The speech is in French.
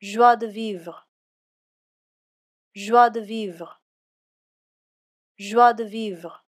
Joie de vivre. Joie de vivre. Joie de vivre.